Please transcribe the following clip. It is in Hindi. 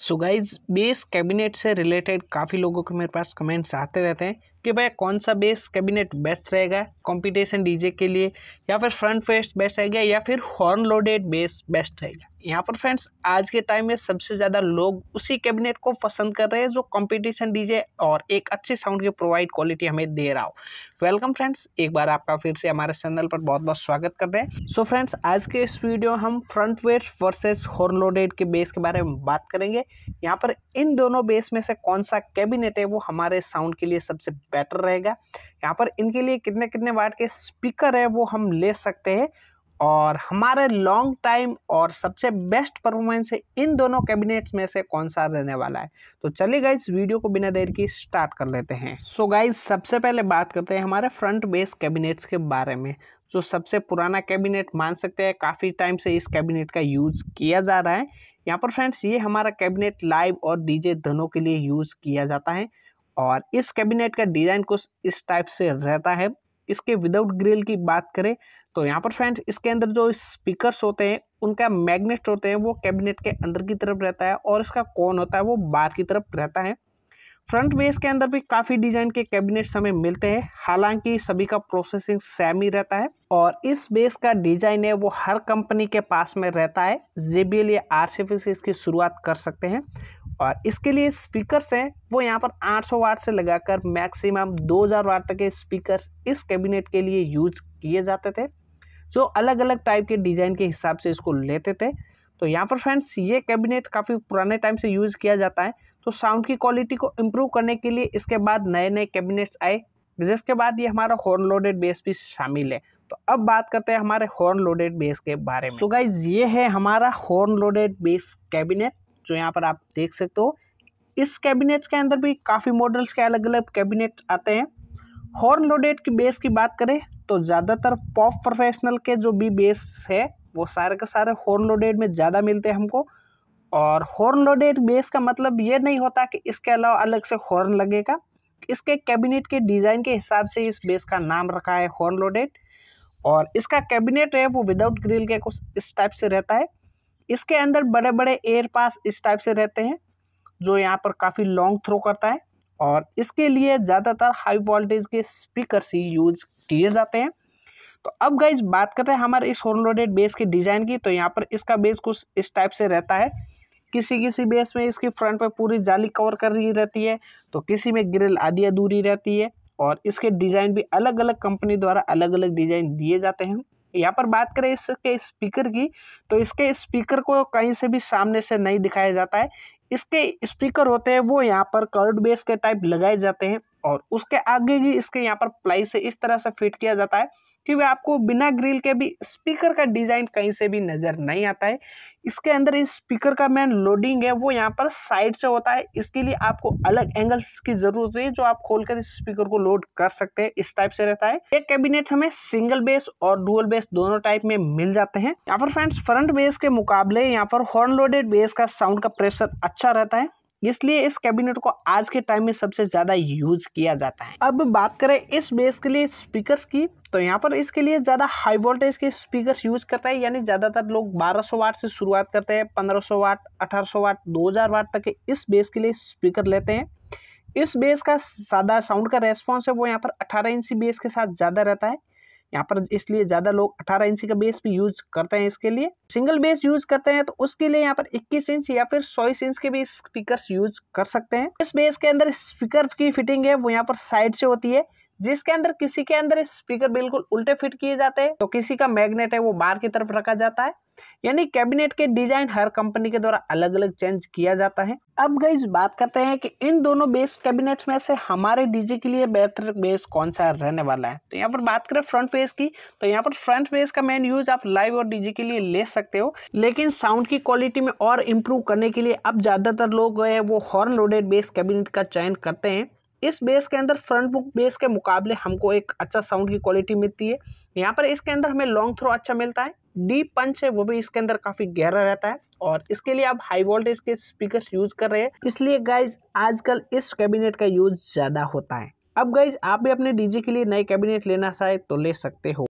सो गाइज बेस कैबिनेट से रिलेटेड काफ़ी लोगों के मेरे पास कमेंट्स आते रहते हैं कि भाई कौन सा बेस कैबिनेट बेस्ट रहेगा कंपटीशन डीजे के लिए या फिर फ्रंट फेस बेस्ट रहेगा या फिर हॉर्न लोडेड बेस बेस्ट रहेगा यहाँ पर फ्रेंड्स आज के टाइम में सबसे ज़्यादा लोग उसी कैबिनेट को पसंद कर रहे हैं जो कंपटीशन डीजे और एक अच्छे साउंड की प्रोवाइड क्वालिटी हमें दे रहा हो वेलकम फ्रेंड्स एक बार आपका फिर से हमारे चैनल पर बहुत बहुत स्वागत करते हैं सो so फ्रेंड्स आज के इस वीडियो हम फ्रंट वेट वर्सेज होरलोडेड के बेस के बारे में बात करेंगे यहाँ पर इन दोनों बेस में से कौन सा कैबिनेट है वो हमारे साउंड के लिए सबसे बेटर रहेगा यहाँ पर इनके लिए कितने कितने वाट के स्पीकर है वो हम ले सकते हैं और हमारे लॉन्ग टाइम और सबसे बेस्ट परफॉर्मेंस है इन दोनों कैबिनेट्स में से कौन सा रहने वाला है तो चलिए गाइज वीडियो को बिना देर की स्टार्ट कर लेते हैं सो so गाइज सबसे पहले बात करते हैं हमारे फ्रंट बेस कैबिनेट्स के बारे में जो सबसे पुराना कैबिनेट मान सकते हैं काफ़ी टाइम से इस कैबिनेट का यूज़ किया जा रहा है यहाँ पर फ्रेंड्स ये हमारा कैबिनेट लाइव और डीजे दोनों के लिए यूज़ किया जाता है और इस कैबिनेट का डिज़ाइन कुछ इस टाइप से रहता है इसके विदाउट ग्रिल की बात करें तो यहाँ पर फ्रेंड्स इसके अंदर जो स्पीकर्स होते हैं उनका मैग्नेट होते हैं वो कैबिनेट के अंदर की तरफ रहता है और इसका कौन होता है वो बाहर की तरफ रहता है फ्रंट बेस के अंदर भी काफ़ी डिजाइन के कैबिनेट्स हमें मिलते हैं हालांकि सभी का प्रोसेसिंग सेम ही रहता है और इस बेस का डिजाइन है वो हर कंपनी के पास में रहता है जे बी एल या आर से इसकी शुरुआत कर सकते हैं और इसके लिए स्पीकर्स हैं वो यहाँ पर 800 वाट से लगाकर मैक्सिमम 2000 वाट तक के स्पीकर्स इस कैबिनेट के लिए यूज किए जाते थे जो अलग अलग टाइप के डिज़ाइन के हिसाब से इसको लेते थे तो यहाँ पर फ्रेंड्स ये कैबिनेट काफ़ी पुराने टाइम से यूज़ किया जाता है तो साउंड की क्वालिटी को इम्प्रूव करने के लिए इसके बाद नए नए कैबिनेट्स आए जिसके बाद ये हमारा हॉर्न लोडेड बेस भी शामिल है तो अब बात करते हैं हमारे हॉर्न लोडेड बेस के बारे में तो so गाइज ये है हमारा हॉर्न लोडेड बेस कैबिनेट जो यहाँ पर आप देख सकते हो इस कैबिनेट के अंदर भी काफ़ी मॉडल्स के अलग अलग कैबिनेट आते हैं हॉर्न लोडेड की बेस की बात करें तो ज़्यादातर पॉप प्रोफेशनल के जो भी बेस है वो सारे के सारे हॉर्न लोडेड में ज़्यादा मिलते हैं हमको और हॉर्न लोडेड बेस का मतलब ये नहीं होता कि इसके अलावा अलग से हॉर्न लगेगा इसके कैबिनेट के डिज़ाइन के हिसाब से इस बेस का नाम रखा है हॉर्न लोडेड और इसका कैबिनेट है वो विदाउट ग्रिल के कुछ इस टाइप से रहता है इसके अंदर बड़े बड़े एयर पास इस टाइप से रहते हैं जो यहाँ पर काफ़ी लॉन्ग थ्रो करता है और इसके लिए ज़्यादातर हाई वोल्टेज के स्पीकर्स ही यूज किए जाते हैं तो अब गाइज बात करते हैं हमारे इस होनलोडेड लोडेड बेस के डिज़ाइन की तो यहाँ पर इसका बेस कुछ इस टाइप से रहता है किसी किसी बेस में इसकी फ्रंट पर पूरी जाली कवर कर रही रहती है तो किसी में ग्रिल आधी अधूरी रहती है और इसके डिज़ाइन भी अलग अलग कंपनी द्वारा अलग अलग डिज़ाइन दिए जाते हैं यहाँ पर बात करें इसके स्पीकर की तो इसके स्पीकर को कहीं से भी सामने से नहीं दिखाया जाता है इसके स्पीकर होते हैं वो यहाँ पर कर्ड बेस के टाइप लगाए जाते हैं और उसके आगे भी इसके यहाँ पर प्लाई से इस तरह से फिट किया जाता है कि वे आपको बिना ग्रिल के भी स्पीकर का डिज़ाइन कहीं से भी नज़र नहीं आता है इसके अंदर इस स्पीकर का मेन लोडिंग है वो यहाँ पर साइड से होता है इसके लिए आपको अलग एंगल्स की ज़रूरत है जो आप खोलकर इस स्पीकर को लोड कर सकते हैं इस टाइप से रहता है एक कैबिनेट हमें सिंगल बेस और डुअल बेस दोनों टाइप में मिल जाते हैं यहाँ पर फ्रेंड्स फ्रंट बेस के मुकाबले यहाँ पर हॉर्न लोडेड बेस का साउंड का प्रेशर अच्छा रहता है इसलिए इस कैबिनेट को आज के टाइम में सबसे ज़्यादा यूज किया जाता है अब बात करें इस बेस के लिए स्पीकर्स की तो यहाँ पर इसके लिए ज़्यादा हाई वोल्टेज के स्पीकर्स यूज करता है यानी ज़्यादातर लोग 1200 वाट से शुरुआत करते हैं 1500 वाट 1800 वाट 2000 वाट तक के इस बेस के लिए स्पीकर लेते हैं इस बेस का सादा साउंड का रेस्पॉन्स है वो यहाँ पर अठारह इंची बेस के साथ ज़्यादा रहता है यहाँ पर इसलिए ज़्यादा लोग 18 इंच का बेस भी यूज करते हैं इसके लिए सिंगल बेस यूज करते हैं तो उसके लिए यहाँ पर 21 इंच या फिर 100 इंच के भी स्पीकर यूज कर सकते हैं इस बेस के अंदर स्पीकर की फिटिंग है वो यहाँ पर साइड से होती है जिसके अंदर किसी के अंदर स्पीकर बिल्कुल उल्टे फिट किए जाते हैं तो किसी का मैग्नेट है वो बाहर की तरफ रखा जाता है यानी कैबिनेट के डिजाइन हर कंपनी के द्वारा अलग अलग चेंज किया जाता है अब गई बात करते हैं कि इन दोनों बेस कैबिनेट में से हमारे डीजे के लिए बेहतर बेस कौन सा रहने वाला है तो यहाँ पर बात करें फ्रंट फेस की तो यहाँ पर फ्रंट फेस का मेन यूज आप लाइव और डीजे के लिए ले सकते हो लेकिन साउंड की क्वालिटी में और इम्प्रूव करने के लिए अब ज्यादातर लोग वो हॉर्न लोडेड बेस कैबिनेट का चयन करते हैं इस बेस के अंदर फ्रंट बुक बेस के मुकाबले हमको एक अच्छा साउंड की क्वालिटी मिलती है यहाँ पर इसके अंदर हमें लॉन्ग थ्रो अच्छा मिलता है डीप पंच है वो भी इसके अंदर काफी गहरा रहता है और इसके लिए आप हाई वोल्टेज के स्पीकर यूज कर रहे हैं इसलिए गाइज आजकल इस कैबिनेट का यूज ज्यादा होता है अब गाइज आप भी अपने डीजे के लिए नए कैबिनेट लेना चाहे तो ले सकते हो